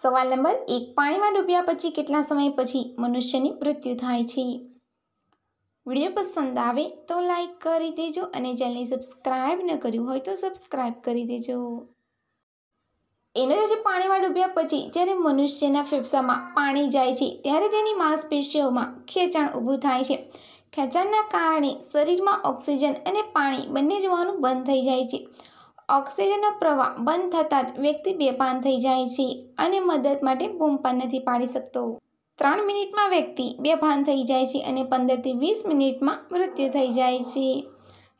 સવાલ નંબર એક પાણીમાં ડૂબ્યા પછી કેટલા સમય પછી મનુષ્યની મૃત્યુ થાય છે વિડીયો પસંદ આવે તો લાઈક કરી દેજો અને ચેનલને સબસ્ક્રાઈબ ન કર્યું હોય તો સબસ્ક્રાઈબ કરી દેજો એનો જે પાણીમાં ડૂબ્યા પછી જ્યારે મનુષ્યના ફેફસામાં પાણી જાય છે ત્યારે તેની માંસપેશીઓમાં ખેંચાણ ઊભું થાય છે ખેંચાણના કારણે શરીરમાં ઓક્સિજન અને પાણી બંને જવાનું બંધ થઈ જાય છે ઓક્સિજનનો પ્રવાહ બંધ થતાં જ વ્યક્તિ બેપાન થઈ જાય છે અને મદદ માટે બૂમ નથી પાડી શકતો ત્રણ મિનિટમાં વ્યક્તિ બેભાન થઈ જાય છે અને પંદરથી વીસ મિનિટમાં મૃત્યુ થઈ જાય છે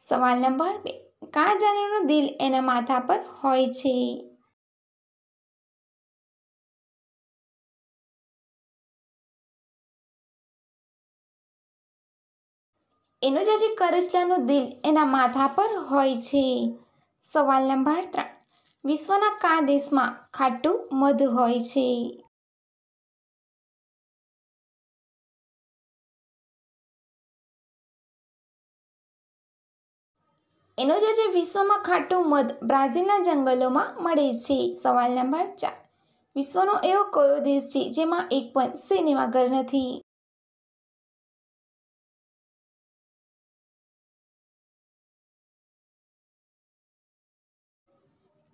સવાલ નંબર બે કાજાનું દિલ એના માથા પર હોય છે એનું જે કરચલાનું દિલ એના માથા પર હોય છે સવાલ નંબર ત્રણ વિશ્વના કયા દેશમાં ખાટું મધ હોય છે એનો જે છે વિશ્વમાં ખાટું મધ બ્રાઝિલના જંગલોમાં મળે છે સવાલ નંબર ચાર વિશ્વનો એવો કયો દેશ છે જેમાં એક પણ સિનેમાઘર નથી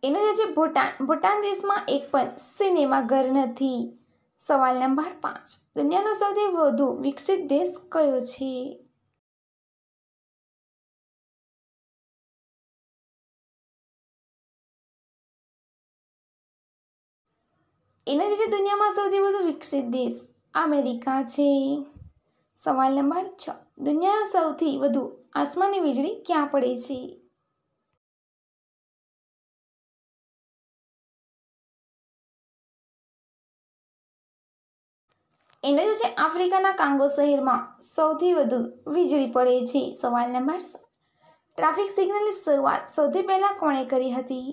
એનું જે છે ભૂટાન ભૂટાન દેશમાં એક પણ સિનેમાઘર નથી સવાલ નંબર પાંચ દુનિયાનો સૌથી વધુ વિકસિત દેશ કયો છે એના જે છે દુનિયામાં સૌથી વધુ વિકસિત દેશ અમેરિકા છે સવાલ નંબર છ દુનિયાનો સૌથી વધુ આસમાની વીજળી ક્યાં પડે છે એનો છે આફ્રિકાના કાંગો શહેરમાં સૌથી વધુ વીજળી પડે છે સવાલ નંબર ટ્રાફિક સિગ્નલની શરૂઆત સૌથી પહેલાં કોણે કરી હતી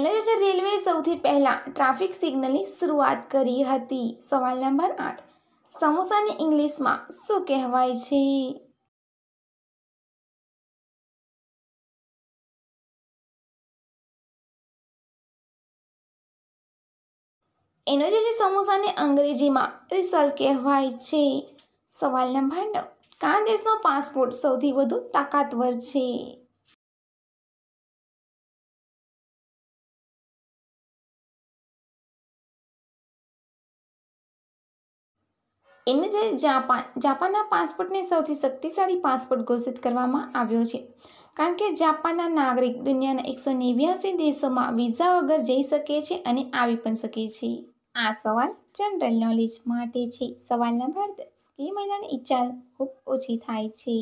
એનો છે રેલવે સૌથી પહેલાં ટ્રાફિક સિગ્નલની શરૂઆત કરી હતી સવાલ નંબર આઠ સમોસાને ઇંગ્લિશમાં શું કહેવાય છે એનો જે સમોસાને અંગ્રેજીમાં રિસલ કહેવાય છે સવાલ નંબર નવ કાં દેશનો પાસપોર્ટ સૌથી વધુ તાકાતવર છે એને જે જાપાન જાપાનના પાસપોર્ટને સૌથી શક્તિશાળી પાસપોર્ટ ઘોષિત કરવામાં આવ્યો છે કારણ કે જાપાનના નાગરિક દુનિયાના એકસો નેવ્યાસી દેશોમાં વિઝા વગર જઈ શકે છે અને આવી પણ શકે છે આ સવાલ જનરલ નોલેજ માટે છે સવાલ નંબર દસ કે મહિલાની ઈચ્છા ખૂબ ઓછી થાય છે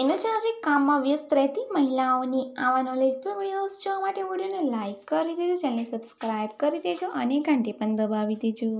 એનો છે આજે કામમાં વ્યસ્ત રહેતી મહિલાઓની આવા નોલેજ નોલેજફુલ વિડીયોઝ જોવા માટે વિડીયોને લાઇક કરી દેજો ચેનલને સબસ્ક્રાઇબ કરી દેજો અને ઘંટી પણ દબાવી દેજો